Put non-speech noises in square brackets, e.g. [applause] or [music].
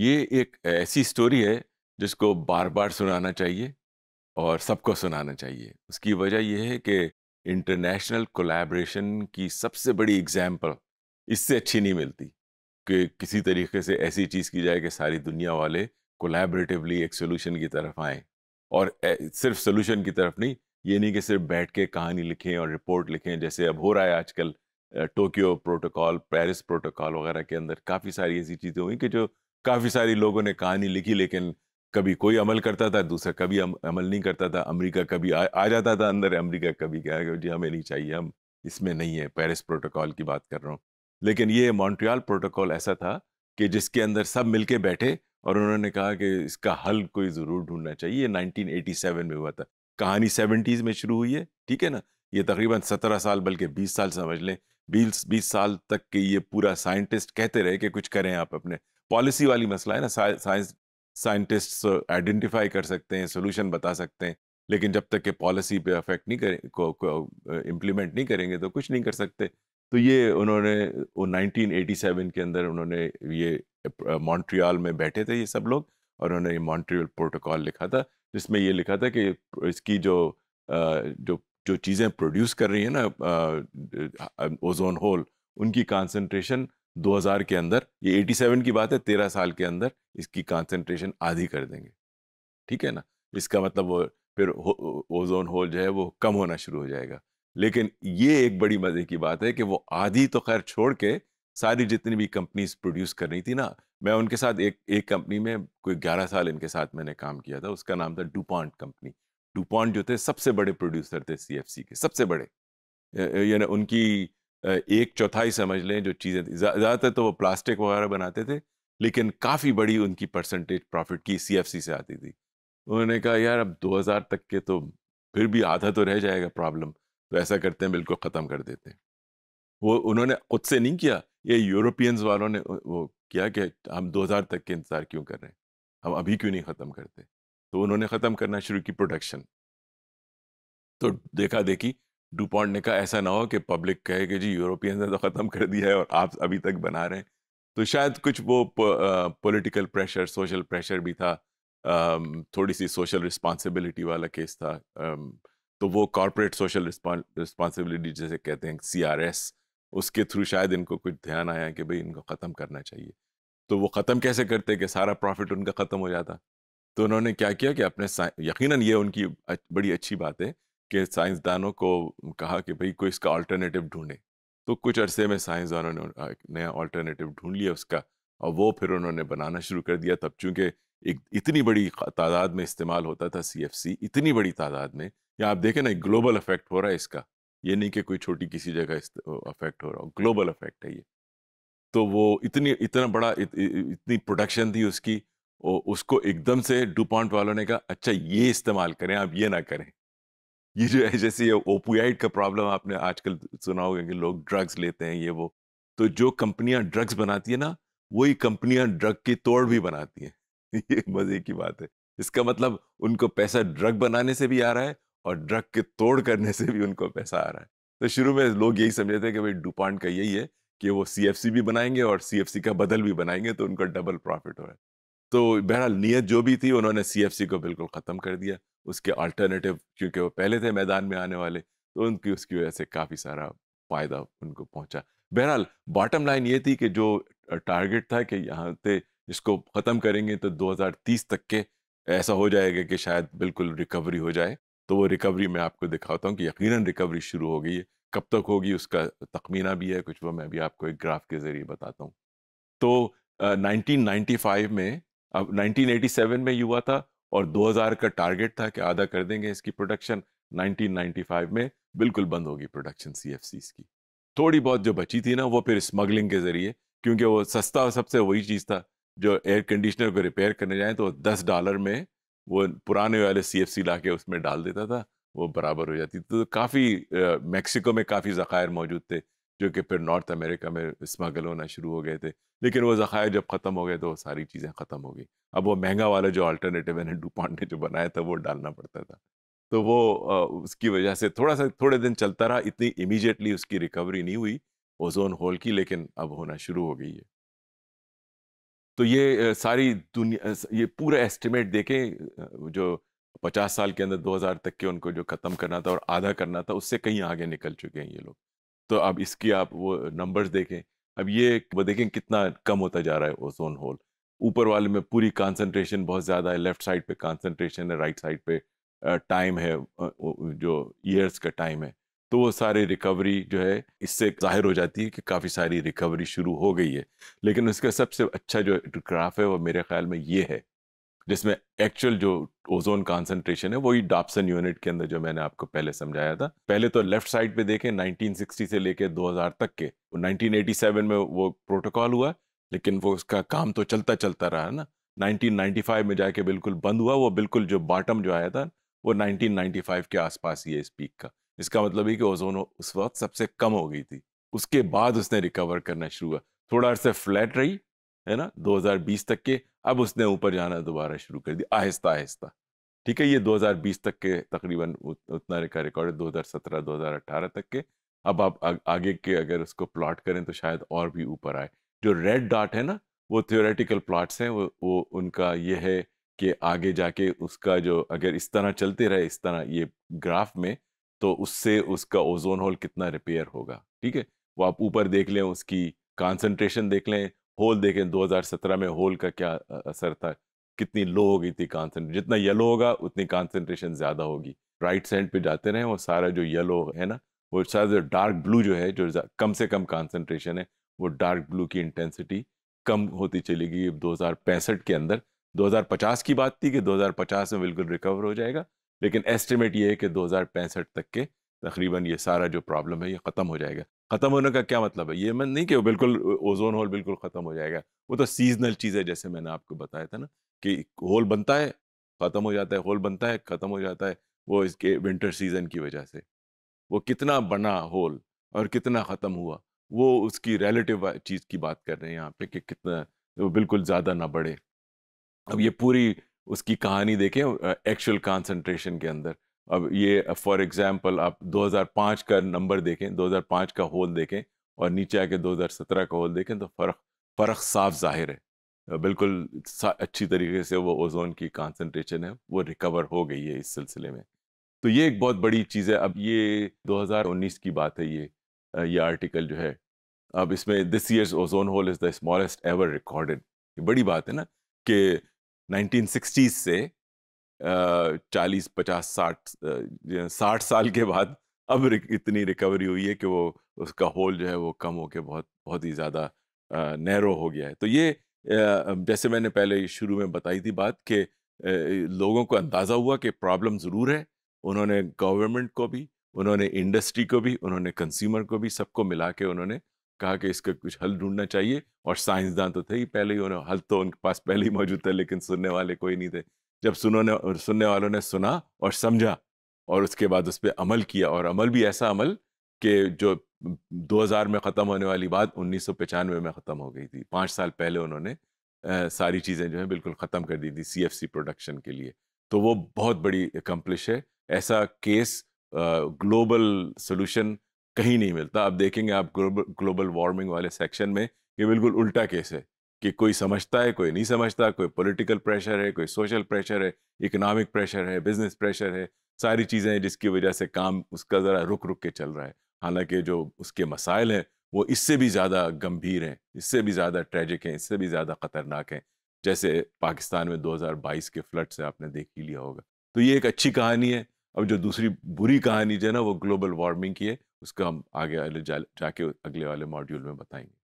ये एक ऐसी स्टोरी है जिसको बार बार सुनाना चाहिए और सबको सुनाना चाहिए उसकी वजह यह है कि इंटरनेशनल कोलैबोरेशन की सबसे बड़ी एग्जाम्पल इससे अच्छी नहीं मिलती कि किसी तरीके से ऐसी चीज़ की जाए कि सारी दुनिया वाले कोलैबोरेटिवली एक सोल्यूशन की तरफ आएँ और सिर्फ सोल्यूशन की तरफ नहीं ये नहीं कि सिर्फ बैठ के कहानी लिखें और रिपोर्ट लिखें जैसे अब हो रहा है आजकल टोक्यो प्रोटोकॉल पेरिस प्रोटोकॉल वगैरह के अंदर काफ़ी सारी ऐसी चीज़ें हुई कि जो काफ़ी सारी लोगों ने कहानी लिखी लेकिन कभी कोई अमल करता था दूसरा कभी अम, अमल नहीं करता था अमेरिका कभी आ, आ जाता था अंदर अमेरिका कभी क्या जी हमें नहीं चाहिए हम इसमें नहीं है पेरिस प्रोटोकॉल की बात कर रहा हूँ लेकिन ये मॉन्ट्रियल प्रोटोकॉल ऐसा था कि जिसके अंदर सब मिलके बैठे और उन्होंने कहा कि इसका हल कोई ज़रूर ढूंढना चाहिए नाइनटीन में हुआ था कहानी सेवेंटीज में शुरू हुई है ठीक है ना ये तकरीबन सत्रह साल बल्कि बीस साल समझ लें बीस बीस साल तक के ये पूरा साइंटिस्ट कहते रहे कि कुछ करें आप अपने पॉलिसी वाली मसला है ना साइंस साइंटिस्ट आइडेंटिफाई कर सकते हैं सोल्यूशन बता सकते हैं लेकिन जब तक के पॉलिसी पे अफेक्ट नहीं करें को, को इम्प्लीमेंट नहीं करेंगे तो कुछ नहीं कर सकते तो ये उन्होंने वो 1987 के अंदर उन्होंने ये मॉन्ट्रियल में बैठे थे ये सब लोग और उन्होंने ये मॉन्ट्रियल प्रोटोकॉल लिखा था जिसमें ये लिखा था कि इसकी जो जो जो चीज़ें प्रोड्यूस कर रही हैं ना ओजोन होल उनकी कॉन्सेंट्रेशन 2000 के अंदर ये 87 की बात है 13 साल के अंदर इसकी कॉन्सेंट्रेशन आधी कर देंगे ठीक है ना इसका मतलब वो फिर हो, ओजोन होल जो है वो कम होना शुरू हो जाएगा लेकिन ये एक बड़ी मज़े की बात है कि वो आधी तो खैर छोड़ के सारी जितनी भी कंपनीज प्रोड्यूस कर रही थी ना मैं उनके साथ एक एक कंपनी में कोई ग्यारह साल इनके साथ मैंने काम किया था उसका नाम था डुपॉन्ट कंपनी डुपॉन्ट जो थे सबसे बड़े प्रोड्यूसर थे सी के सबसे बड़े यानी उनकी एक चौथाई समझ लें जो चीज़ें थी ज़्यादातर तो वो प्लास्टिक वगैरह बनाते थे लेकिन काफ़ी बड़ी उनकी परसेंटेज प्रॉफिट की सीएफसी से आती थी उन्होंने कहा यार अब 2000 तक के तो फिर भी आधा तो रह जाएगा प्रॉब्लम तो ऐसा करते हैं बिल्कुल ख़त्म कर देते हैं वो उन्होंने खुद से नहीं किया ये यूरोपियंस वालों ने वो किया कि हम 2000 तक के इंतज़ार क्यों कर रहे हैं हम अभी क्यों नहीं ख़त्म करते तो उन्होंने ख़त्म करना शुरू की प्रोडक्शन तो देखा देखी डुपॉन्ट ने कहा ऐसा ना हो कि पब्लिक कहे कि जी यूरोपियन ने तो ख़त्म कर दिया है और आप अभी तक बना रहे हैं तो शायद कुछ वो पॉलिटिकल प्रेशर सोशल प्रेशर भी था थोड़ी सी सोशल रिस्पॉन्सिबिलिटी वाला केस था तो वो कॉरपोरेट सोशल रिस्पॉन्सिबिलिटी जैसे कहते हैं सी आर एस उसके थ्रू शायद इनको कुछ ध्यान आया कि भाई इनको ख़त्म करना चाहिए तो वो ख़त्म कैसे करते कि सारा प्रॉफिट उनका ख़त्म हो जाता तो उन्होंने क्या किया कि अपने यकीनन ये उनकी बड़ी अच्छी बात है के साइंसदानों को कहा कि भाई कोई इसका अल्टरनेटिव ढूंढे तो कुछ अरसे में साइंसदानों ने नया अल्टरनेटिव ढूंढ लिया उसका और वो फिर उन्होंने बनाना शुरू कर दिया तब चूँकि एक इतनी बड़ी तादाद में इस्तेमाल होता था सी इतनी बड़ी तादाद में या आप देखें ना ग्लोबल इफेक्ट हो रहा है इसका ये नहीं कि कोई छोटी किसी जगह अफेक्ट हो रहा हो ग्लोबल इफेक्ट है ये तो वो इतनी इतना बड़ा इत, इतनी प्रोडक्शन थी उसकी उसको एकदम से डुपॉन्ट वालों ने कहा अच्छा ये इस्तेमाल करें आप ये ना करें ये जो है जैसे ये ओपियाइड का प्रॉब्लम आपने आजकल सुना होगा कि लोग ड्रग्स लेते हैं ये वो तो जो कंपनियां ड्रग्स बनाती है ना वही कंपनियां ड्रग की तोड़ भी बनाती हैं [laughs] ये मज़े की बात है इसका मतलब उनको पैसा ड्रग बनाने से भी आ रहा है और ड्रग के तोड़ करने से भी उनको पैसा आ रहा है तो शुरू में लोग यही समझे थे कि भाई डुपांड का यही है कि वो सी भी बनाएंगे और सी का बदल भी बनाएंगे तो उनका डबल प्रॉफिट हो रहा है तो बहरहाल नीयत जो भी थी उन्होंने सी को बिल्कुल ख़त्म कर दिया उसके अल्टरनेटिव क्योंकि वो पहले थे मैदान में आने वाले तो उनकी उसकी वजह से काफ़ी सारा फ़ायदा उनको पहुंचा बहरहाल बॉटम लाइन ये थी कि जो टारगेट था कि यहाँ से इसको ख़त्म करेंगे तो 2030 तक के ऐसा हो जाएगा कि शायद बिल्कुल रिकवरी हो जाए तो वो रिकवरी मैं आपको दिखाता हूँ कि यकीन रिकवरी शुरू हो गई है कब तक होगी उसका तखमीना भी है कुछ वो मैं भी आपको एक ग्राफ के ज़रिए बताता हूँ तो नाइनटीन में अब नाइनटीन में ये हुआ था और 2000 का टारगेट था कि आधा कर देंगे इसकी प्रोडक्शन 1995 में बिल्कुल बंद होगी प्रोडक्शन सी की थोड़ी बहुत जो बची थी ना वो फिर स्मगलिंग के ज़रिए क्योंकि वो सस्ता सबसे वही चीज़ था जो एयर कंडीशनर को रिपेयर करने जाए तो दस डॉलर में वो पुराने वाले सी एफ सी ला के उसमें डाल देता था वो बराबर हो जाती तो काफ़ी मैक्सिको में काफ़ी ज़ख़ायर मौजूद थे जो कि फिर नॉर्थ अमेरिका में स्मगल होना शुरू हो गए थे लेकिन वो ज़ख़ायर जब ख़त्म हो गए तो वो सारी चीज़ें ख़त्म हो गई अब वो महंगा वाला जो अल्टरनेटिव है डूपॉन्ट ने जो बनाया था वो डालना पड़ता था तो वो उसकी वजह से थोड़ा सा थोड़े दिन चलता रहा इतनी इमीजिएटली उसकी रिकवरी नहीं हुई ओजोन होल की लेकिन अब होना शुरू हो गई है तो ये सारी दुनिया ये पूरा एस्टिमेट देखें जो पचास साल के अंदर 2000 तक के उनको जो ख़त्म करना था और आधा करना था उससे कहीं आगे निकल चुके हैं ये लोग तो अब इसकी आप वो नंबर्स देखें अब ये वो देखें कितना कम होता जा रहा है ओजोन होल ऊपर वाले में पूरी कंसंट्रेशन बहुत ज़्यादा है लेफ्ट साइड पे कंसंट्रेशन है राइट साइड पे टाइम है जो ईयर्स का टाइम है तो वो सारी रिकवरी जो है इससे जाहिर हो जाती है कि काफ़ी सारी रिकवरी शुरू हो गई है लेकिन उसका सबसे अच्छा जो ग्राफ है वो मेरे ख्याल में ये है जिसमें एक्चुअल जो ओजोन कॉन्सेंट्रेशन है वही डॉप्सन यूनिट के अंदर जो मैंने आपको पहले समझाया था पहले तो लेफ्ट साइड पे देखें 1960 से लेके 2000 तक के 1987 में वो प्रोटोकॉल हुआ लेकिन वो उसका काम तो चलता चलता रहा ना 1995 में जाके बिल्कुल बंद हुआ वो बिल्कुल जो बॉटम जो आया था वो 1995 के आसपास ही है इस पीक का इसका मतलब है कि ओजोन उस वक्त सबसे कम हो गई थी उसके बाद उसने रिकवर करना शुरू हुआ थोड़ा अर्से फ्लैट रही है ना 2020 तक के अब उसने ऊपर जाना दोबारा शुरू कर दिया आहिस्ता आहिस्ता ठीक है ये 2020 तक के तकरीबन उतना का रिकॉर्ड है दो हज़ार तक के अब आप आगे के अगर उसको प्लॉट करें तो शायद और भी ऊपर आए जो रेड डॉट है ना वो थियोरेटिकल प्लॉट्स हैं वो वो उनका ये है कि आगे जाके उसका जो अगर इस तरह चलते रहे इस तरह ये ग्राफ में तो उससे उसका ओजोन होल कितना रिपेयर होगा ठीक है वो आप ऊपर देख लें उसकी कॉन्सेंट्रेशन देख लें होल देखें 2017 में होल का क्या असर था कितनी लो हो गई थी कॉन्सेंट्रेशन जितना येलो होगा उतनी कॉन्सेंट्रेशन ज़्यादा होगी राइट साइड पे जाते रहें और सारा जो येलो है ना वो सारा जो डार्क ब्लू जो है जो कम से कम कॉन्सेंट्रेशन है वो डार्क ब्लू की इंटेंसिटी कम होती चलेगी दो के अंदर 2050 की बात थी कि 2050 में बिल्कुल रिकवर हो जाएगा लेकिन एस्टिमेट ये है कि दो तक के तकरीबन ये सारा जो प्रॉब्लम है ये ख़त्म हो जाएगा ख़त्म होने का क्या मतलब है ये मैं नहीं कि बिल्कुल ओजोन होल बिल्कुल ख़त्म हो जाएगा वो तो सीजनल चीज़ है जैसे मैंने आपको बताया था ना कि होल बनता है ख़त्म हो जाता है होल बनता है ख़त्म हो जाता है वो इसके विंटर सीजन की वजह से वो कितना बना होल और कितना ख़त्म हुआ वो उसकी रिलेटिव चीज़ की बात कर रहे हैं यहाँ पे कि कितना वो बिल्कुल ज़्यादा ना बढ़े अब ये पूरी उसकी कहानी देखें एक्चुअल कंसंट्रेशन के अंदर अब ये फॉर एग्जांपल आप 2005 का नंबर देखें 2005 का होल देखें और नीचे आके 2017 का होल देखें तो फ़र्क फ़र्क साफ ज़ाहिर है बिल्कुल अच्छी तरीके से वो ओजोन की कंसंट्रेशन है वो रिकवर हो गई है इस सिलसिले में तो ये एक बहुत बड़ी चीज़ है अब ये 2019 की बात है ये ये आर्टिकल जो है अब इसमें this years ozone hole is the smallest ever recorded ये बड़ी बात है ना कि 1960s से चालीस पचास साठ साठ साल के बाद अब इतनी रिकवरी हुई है कि वो उसका होल जो है वो कम हो के बहुत बहुत ही ज़्यादा नैरो हो गया है तो ये जैसे मैंने पहले शुरू में बताई थी बात कि लोगों को अंदाज़ा हुआ कि प्रॉब्लम ज़रूर है उन्होंने गवर्नमेंट को भी उन्होंने इंडस्ट्री को भी उन्होंने कंज्यूमर को भी सबको मिला के उन्होंने कहा कि इसका कुछ हल ढूंढना चाहिए और साइंसदान तो थे ही पहले ही उन्होंने हल तो उनके पास पहले ही मौजूद था लेकिन सुनने वाले कोई नहीं थे जब सुनो ने सुनने वालों ने सुना और समझा और उसके बाद उस पर अमल किया और अमल भी ऐसा अमल कि जो 2000 में ख़त्म होने वाली बात उन्नीस में ख़त्म हो गई थी पाँच साल पहले उन्होंने आ, सारी चीज़ें जो है बिल्कुल ख़त्म कर दी थी सी प्रोडक्शन के लिए तो वो बहुत बड़ी अकम्पलिश है ऐसा केस ग्लोबल सोल्यूशन कहीं नहीं मिलता अब देखेंगे आप ग्लोबल ग्लोबल वार्मिंग वाले सेक्शन में ये बिल्कुल उल्टा केस है कि कोई समझता है कोई नहीं समझता कोई पॉलिटिकल प्रेशर है कोई सोशल प्रेशर है इकोनॉमिक प्रेशर है बिजनेस प्रेशर है सारी चीज़ें हैं जिसकी वजह से काम उसका ज़रा रुक रुक के चल रहा है हालांकि जो उसके मसाइल हैं वो इससे भी ज़्यादा गंभीर हैं इससे भी ज़्यादा ट्रेजिक हैं इससे भी ज़्यादा ख़तरनाक हैं जैसे पाकिस्तान में 2022 के फ्लड से आपने देख ही लिया होगा तो ये एक अच्छी कहानी है अब जो दूसरी बुरी कहानी जो है ना वो ग्लोबल वार्मिंग की है उसका हम आगे जाके अगले वाले मॉड्यूल में बताएंगे